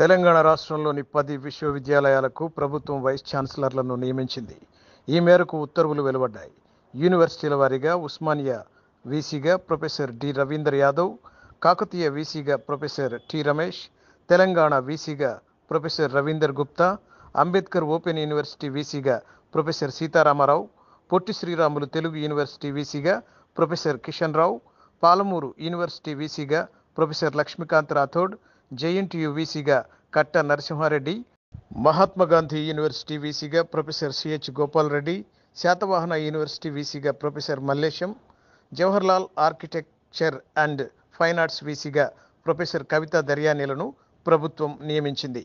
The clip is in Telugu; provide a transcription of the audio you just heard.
తెలంగాణ రాష్ట్రంలోని పది విశ్వవిద్యాలయాలకు ప్రభుత్వం వైస్ ఛాన్సలర్లను నియమించింది ఈ మేరకు ఉత్తర్వులు వెలువడ్డాయి యూనివర్సిటీల వారీగా ఉస్మానియా వీసీగా ప్రొఫెసర్ డి రవీందర్ యాదవ్ కాకతీయ వీసీగా ప్రొఫెసర్ టి రమేష్ తెలంగాణ వీసీగా professor Ravinder Gupta Ambedkar open university వీసీగా ప్రొఫెసర్ సీతారామారావు పొట్టి శ్రీరాములు తెలుగు యూనివర్సిటీ వీసీగా ప్రొఫెసర్ కిషన్ రావు పాలమూరు యూనివర్సిటీ వీసీగా ప్రొఫెసర్ లక్ష్మీకాంత్ రాథోడ్ జేఎన్టీ వీసీగా కట్ట నరసింహారెడ్డి మహాత్మా గాంధీ యూనివర్సిటీ వీసీగా professor CH Gopal Reddy Satavahana university వీసీగా professor Mallesham Jawaharlal architecture and fine arts వీసీగా ప్రొఫెసర్ కవిత దర్యానీలను ప్రభుత్వం నియమించింది